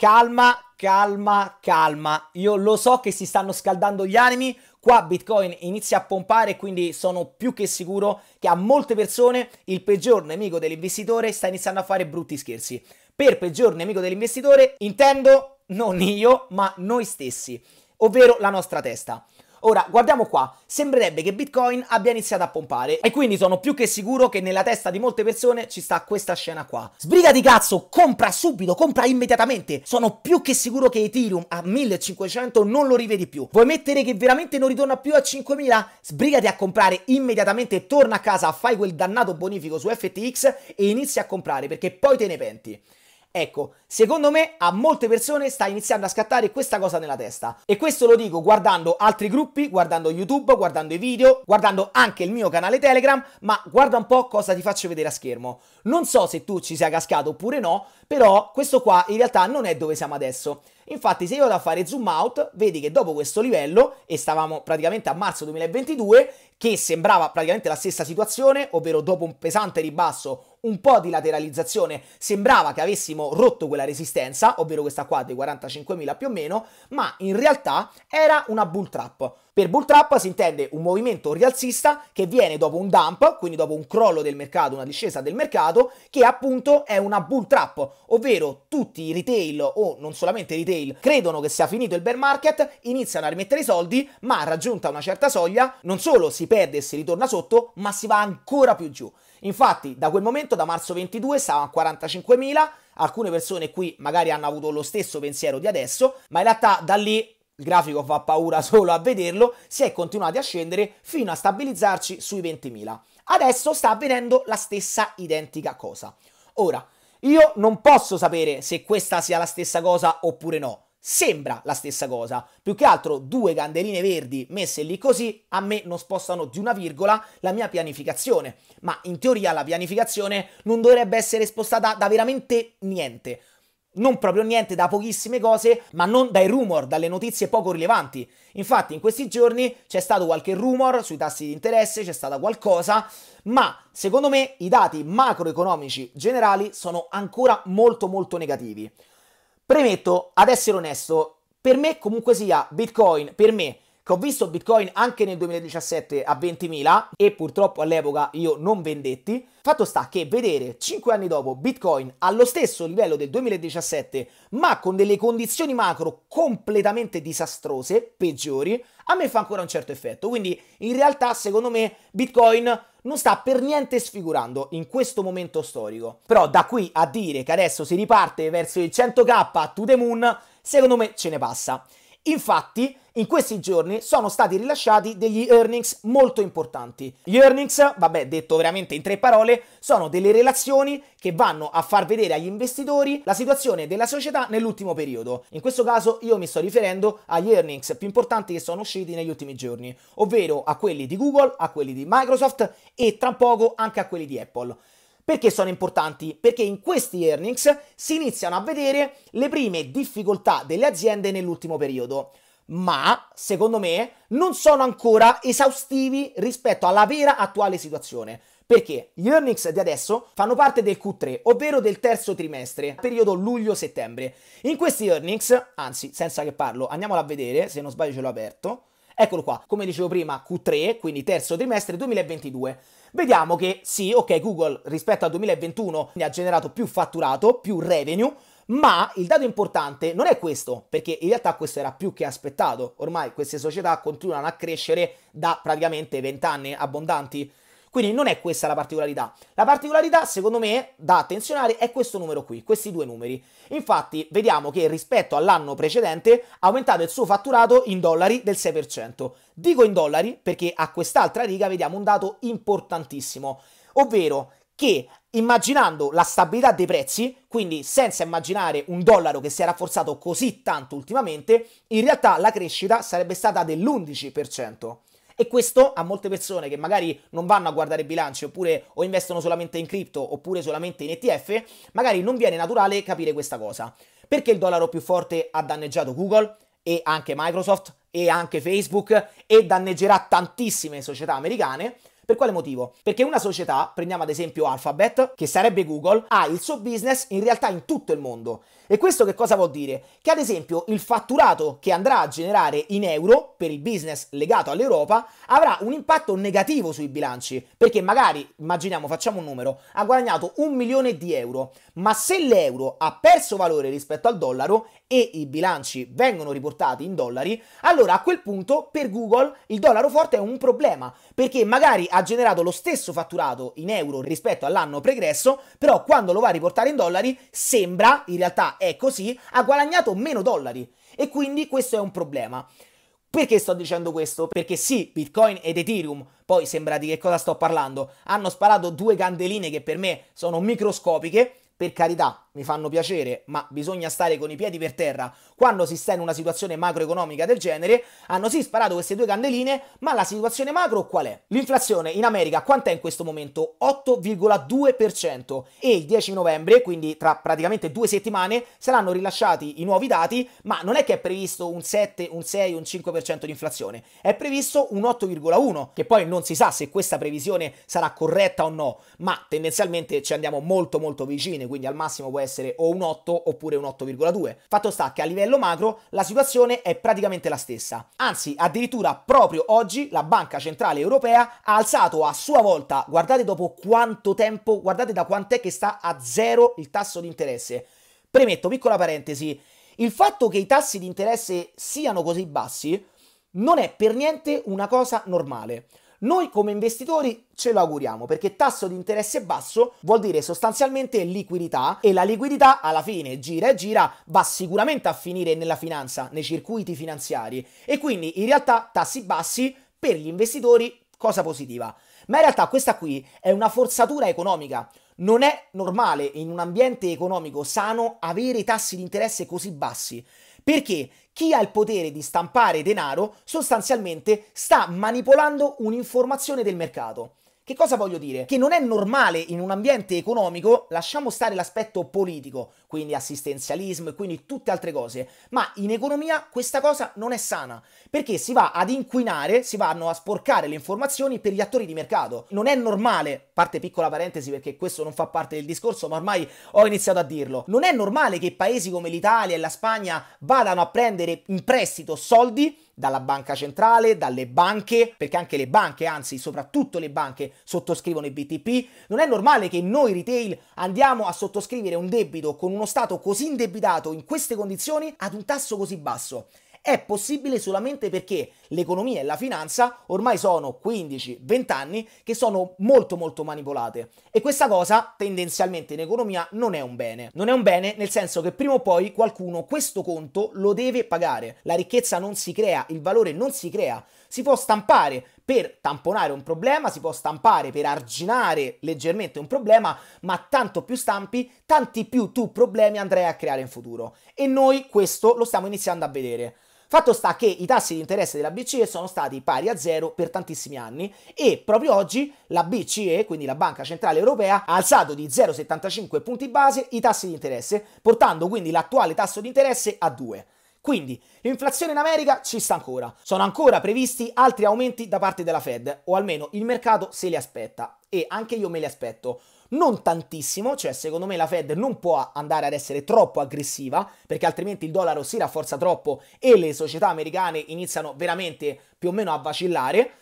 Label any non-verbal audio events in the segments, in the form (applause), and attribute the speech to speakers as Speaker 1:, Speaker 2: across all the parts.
Speaker 1: calma, calma, calma. Io lo so che si stanno scaldando gli animi, qua Bitcoin inizia a pompare, quindi sono più che sicuro che a molte persone il peggior nemico dell'investitore sta iniziando a fare brutti scherzi. Per peggior nemico dell'investitore intendo non io, ma noi stessi, ovvero la nostra testa. Ora, guardiamo qua, sembrerebbe che Bitcoin abbia iniziato a pompare e quindi sono più che sicuro che nella testa di molte persone ci sta questa scena qua. Sbrigati cazzo, compra subito, compra immediatamente. Sono più che sicuro che Ethereum a 1500 non lo rivedi più. Vuoi mettere che veramente non ritorna più a 5000? Sbrigati a comprare immediatamente, torna a casa, fai quel dannato bonifico su FTX e inizi a comprare perché poi te ne penti. Ecco, secondo me a molte persone sta iniziando a scattare questa cosa nella testa. E questo lo dico guardando altri gruppi, guardando YouTube, guardando i video, guardando anche il mio canale Telegram, ma guarda un po' cosa ti faccio vedere a schermo. Non so se tu ci sia cascato oppure no, però questo qua in realtà non è dove siamo adesso. Infatti se io vado a fare zoom out, vedi che dopo questo livello, e stavamo praticamente a marzo 2022, che sembrava praticamente la stessa situazione, ovvero dopo un pesante ribasso, un po' di lateralizzazione, sembrava che avessimo rotto quella resistenza, ovvero questa qua dei 45.000 più o meno, ma in realtà era una bull trap. Per bull trap si intende un movimento rialzista che viene dopo un dump, quindi dopo un crollo del mercato, una discesa del mercato, che appunto è una bull trap, ovvero tutti i retail o non solamente retail credono che sia finito il bear market, iniziano a rimettere i soldi, ma raggiunta una certa soglia non solo si perde e si ritorna sotto, ma si va ancora più giù. Infatti da quel momento, da marzo 22, stava a 45.000, alcune persone qui magari hanno avuto lo stesso pensiero di adesso, ma in realtà da lì il grafico fa paura (laughs) solo a vederlo, si è continuati a scendere fino a stabilizzarci sui 20.000. Adesso sta avvenendo la stessa identica cosa. Ora, io non posso sapere se questa sia la stessa cosa oppure no. Sembra la stessa cosa. Più che altro due candeline verdi messe lì così a me non spostano di una virgola la mia pianificazione. Ma in teoria la pianificazione non dovrebbe essere spostata da veramente niente non proprio niente da pochissime cose, ma non dai rumor, dalle notizie poco rilevanti. Infatti in questi giorni c'è stato qualche rumor sui tassi di interesse, c'è stata qualcosa, ma secondo me i dati macroeconomici generali sono ancora molto molto negativi. Premetto, ad essere onesto, per me comunque sia Bitcoin, per me che ho visto Bitcoin anche nel 2017 a 20.000 e purtroppo all'epoca io non vendetti. Fatto sta che vedere 5 anni dopo Bitcoin allo stesso livello del 2017, ma con delle condizioni macro completamente disastrose, peggiori, a me fa ancora un certo effetto. Quindi in realtà, secondo me, Bitcoin non sta per niente sfigurando in questo momento storico. Però da qui a dire che adesso si riparte verso il 100k to the moon, secondo me ce ne passa. Infatti, in questi giorni sono stati rilasciati degli earnings molto importanti. Gli earnings, vabbè, detto veramente in tre parole, sono delle relazioni che vanno a far vedere agli investitori la situazione della società nell'ultimo periodo. In questo caso io mi sto riferendo agli earnings più importanti che sono usciti negli ultimi giorni, ovvero a quelli di Google, a quelli di Microsoft e tra poco anche a quelli di Apple. Perché sono importanti? Perché in questi earnings si iniziano a vedere le prime difficoltà delle aziende nell'ultimo periodo ma secondo me non sono ancora esaustivi rispetto alla vera attuale situazione. Perché gli earnings di adesso fanno parte del Q3, ovvero del terzo trimestre, periodo luglio-settembre. In questi earnings, anzi, senza che parlo, andiamolo a vedere, se non sbaglio ce l'ho aperto. Eccolo qua, come dicevo prima, Q3, quindi terzo trimestre 2022. Vediamo che sì, ok, Google rispetto al 2021 ne ha generato più fatturato, più revenue, ma il dato importante non è questo, perché in realtà questo era più che aspettato. Ormai queste società continuano a crescere da praticamente 20 anni abbondanti. Quindi non è questa la particolarità. La particolarità, secondo me, da attenzionare è questo numero qui, questi due numeri. Infatti, vediamo che rispetto all'anno precedente ha aumentato il suo fatturato in dollari del 6%. Dico in dollari perché a quest'altra riga vediamo un dato importantissimo, ovvero che immaginando la stabilità dei prezzi, quindi senza immaginare un dollaro che si è rafforzato così tanto ultimamente, in realtà la crescita sarebbe stata dell'11%. E questo a molte persone che magari non vanno a guardare bilanci oppure o investono solamente in cripto oppure solamente in ETF, magari non viene naturale capire questa cosa. Perché il dollaro più forte ha danneggiato Google e anche Microsoft e anche Facebook e danneggerà tantissime società americane? Per quale motivo? Perché una società, prendiamo ad esempio Alphabet, che sarebbe Google, ha il suo business in realtà in tutto il mondo. E questo che cosa vuol dire? Che ad esempio il fatturato che andrà a generare in euro per il business legato all'Europa avrà un impatto negativo sui bilanci, perché magari, immaginiamo, facciamo un numero, ha guadagnato un milione di euro, ma se l'euro ha perso valore rispetto al dollaro e i bilanci vengono riportati in dollari, allora a quel punto per Google il dollaro forte è un problema, perché magari ha ha generato lo stesso fatturato in euro rispetto all'anno pregresso, però quando lo va a riportare in dollari sembra, in realtà è così, ha guadagnato meno dollari e quindi questo è un problema. Perché sto dicendo questo? Perché sì, Bitcoin ed Ethereum, poi sembra di che cosa sto parlando, hanno sparato due candeline che per me sono microscopiche, per carità, mi fanno piacere, ma bisogna stare con i piedi per terra quando si sta in una situazione macroeconomica del genere, hanno sì sparato queste due candeline, ma la situazione macro qual è? L'inflazione in America quant'è in questo momento? 8,2% e il 10 novembre, quindi tra praticamente due settimane, saranno rilasciati i nuovi dati, ma non è che è previsto un 7, un 6, un 5% di inflazione, è previsto un 8,1, che poi non si sa se questa previsione sarà corretta o no, ma tendenzialmente ci andiamo molto molto vicine, quindi al massimo può essere o un 8 oppure un 8,2. Fatto sta che a livello macro la situazione è praticamente la stessa. Anzi, addirittura proprio oggi la Banca Centrale Europea ha alzato a sua volta, guardate dopo quanto tempo, guardate da quant'è che sta a zero il tasso di interesse. Premetto, piccola parentesi, il fatto che i tassi di interesse siano così bassi non è per niente una cosa normale. Noi come investitori ce lo auguriamo perché tasso di interesse basso vuol dire sostanzialmente liquidità e la liquidità alla fine gira e gira va sicuramente a finire nella finanza, nei circuiti finanziari e quindi in realtà tassi bassi per gli investitori cosa positiva. Ma in realtà questa qui è una forzatura economica. Non è normale in un ambiente economico sano avere tassi di interesse così bassi. Perché chi ha il potere di stampare denaro sostanzialmente sta manipolando un'informazione del mercato. Che cosa voglio dire? Che non è normale in un ambiente economico, lasciamo stare l'aspetto politico, quindi assistenzialismo e quindi tutte altre cose, ma in economia questa cosa non è sana, perché si va ad inquinare, si vanno a sporcare le informazioni per gli attori di mercato. Non è normale, parte piccola parentesi perché questo non fa parte del discorso, ma ormai ho iniziato a dirlo, non è normale che paesi come l'Italia e la Spagna vadano a prendere in prestito soldi dalla banca centrale, dalle banche, perché anche le banche, anzi soprattutto le banche, sottoscrivono i BTP. Non è normale che noi retail andiamo a sottoscrivere un debito con uno Stato così indebitato in queste condizioni ad un tasso così basso è possibile solamente perché l'economia e la finanza ormai sono 15-20 anni che sono molto molto manipolate e questa cosa tendenzialmente in economia non è un bene. Non è un bene nel senso che prima o poi qualcuno questo conto lo deve pagare. La ricchezza non si crea, il valore non si crea. Si può stampare per tamponare un problema, si può stampare per arginare leggermente un problema, ma tanto più stampi, tanti più tu problemi andrai a creare in futuro. E noi questo lo stiamo iniziando a vedere. Fatto sta che i tassi di interesse della BCE sono stati pari a zero per tantissimi anni e proprio oggi la BCE, quindi la Banca Centrale Europea, ha alzato di 0,75 punti base i tassi di interesse, portando quindi l'attuale tasso di interesse a 2. Quindi l'inflazione in America ci sta ancora. Sono ancora previsti altri aumenti da parte della Fed, o almeno il mercato se li aspetta e anche io me li aspetto non tantissimo, cioè secondo me la Fed non può andare ad essere troppo aggressiva perché altrimenti il dollaro si rafforza troppo e le società americane iniziano veramente più o meno a vacillare.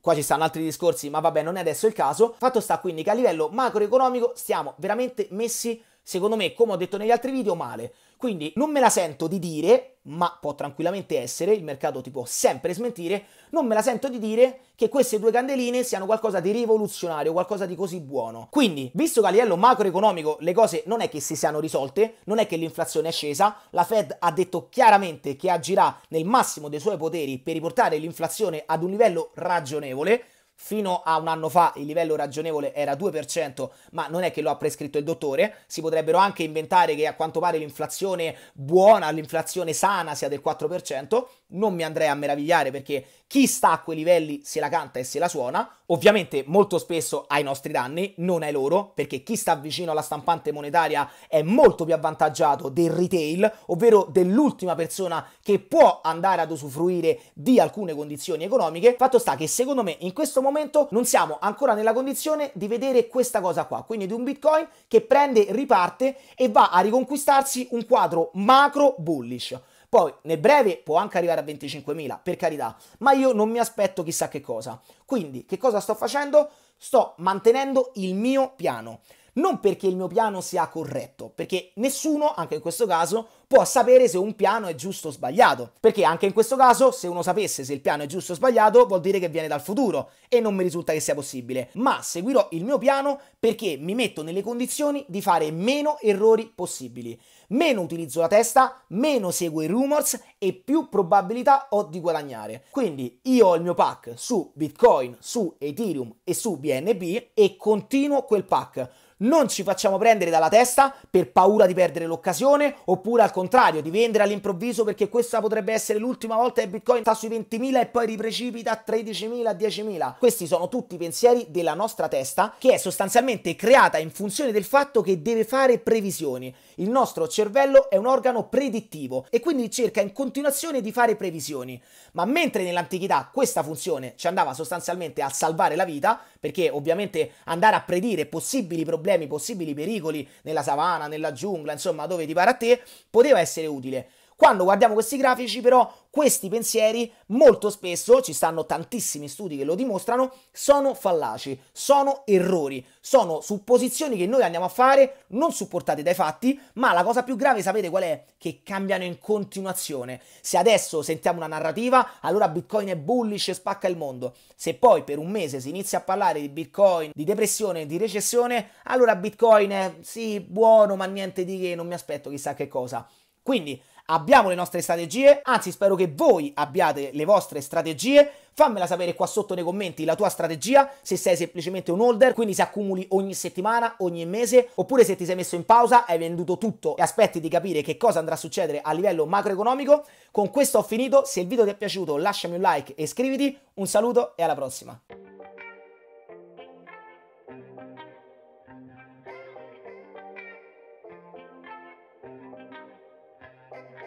Speaker 1: Qua ci stanno altri discorsi, ma vabbè, non è adesso il caso. Fatto sta quindi che a livello macroeconomico stiamo veramente messi secondo me, come ho detto negli altri video, male. Quindi non me la sento di dire, ma può tranquillamente essere, il mercato ti può sempre smentire, non me la sento di dire che queste due candeline siano qualcosa di rivoluzionario, qualcosa di così buono. Quindi, visto che a livello macroeconomico le cose non è che si siano risolte, non è che l'inflazione è scesa, la Fed ha detto chiaramente che agirà nel massimo dei suoi poteri per riportare l'inflazione ad un livello ragionevole, Fino a un anno fa il livello ragionevole era 2%, ma non è che lo ha prescritto il dottore. Si potrebbero anche inventare che a quanto pare l'inflazione buona, l'inflazione sana sia del 4%. Non mi andrei a meravigliare perché chi sta a quei livelli se la canta e se la suona. Ovviamente molto spesso ai nostri danni, non ai loro, perché chi sta vicino alla stampante monetaria è molto più avvantaggiato del retail, ovvero dell'ultima persona che può andare ad usufruire di alcune condizioni economiche. Fatto sta che secondo me in questo momento momento non siamo ancora nella condizione di vedere questa cosa qua, quindi di un Bitcoin che prende, riparte e va a riconquistarsi un quadro macro bullish. Poi nel breve può anche arrivare a 25.000, per carità, ma io non mi aspetto chissà che cosa. Quindi che cosa sto facendo? Sto mantenendo il mio piano. Non perché il mio piano sia corretto, perché nessuno, anche in questo caso, può sapere se un piano è giusto o sbagliato. Perché anche in questo caso, se uno sapesse se il piano è giusto o sbagliato, vuol dire che viene dal futuro e non mi risulta che sia possibile. Ma seguirò il mio piano perché mi metto nelle condizioni di fare meno errori possibili. Meno utilizzo la testa, meno seguo i rumors e più probabilità ho di guadagnare. Quindi io ho il mio pack su Bitcoin, su Ethereum e su BNB e continuo quel pack non ci facciamo prendere dalla testa per paura di perdere l'occasione oppure al contrario di vendere all'improvviso perché questa potrebbe essere l'ultima volta che Bitcoin sta sui 20.000 e poi riprecipita a 13.000, 10.000. Questi sono tutti pensieri della nostra testa che è sostanzialmente creata in funzione del fatto che deve fare previsioni. Il nostro cervello è un organo predittivo e quindi cerca in continuazione di fare previsioni. Ma mentre nell'antichità questa funzione ci andava sostanzialmente a salvare la vita, perché ovviamente andare a predire possibili problemi problemi, possibili pericoli nella savana, nella giungla, insomma dove ti pare a te, poteva essere utile. Quando guardiamo questi grafici però questi pensieri molto spesso, ci stanno tantissimi studi che lo dimostrano, sono fallaci, sono errori, sono supposizioni che noi andiamo a fare non supportate dai fatti, ma la cosa più grave sapete qual è? Che cambiano in continuazione. Se adesso sentiamo una narrativa, allora Bitcoin è bullish e spacca il mondo. Se poi per un mese si inizia a parlare di Bitcoin, di depressione, di recessione, allora Bitcoin è sì, buono, ma niente di che, non mi aspetto chissà che cosa. Quindi Abbiamo le nostre strategie, anzi spero che voi abbiate le vostre strategie. Fammela sapere qua sotto nei commenti la tua strategia, se sei semplicemente un holder, quindi se accumuli ogni settimana, ogni mese, oppure se ti sei messo in pausa, hai venduto tutto e aspetti di capire che cosa andrà a succedere a livello macroeconomico. Con questo ho finito, se il video ti è piaciuto lasciami un like e iscriviti, un saluto e alla prossima.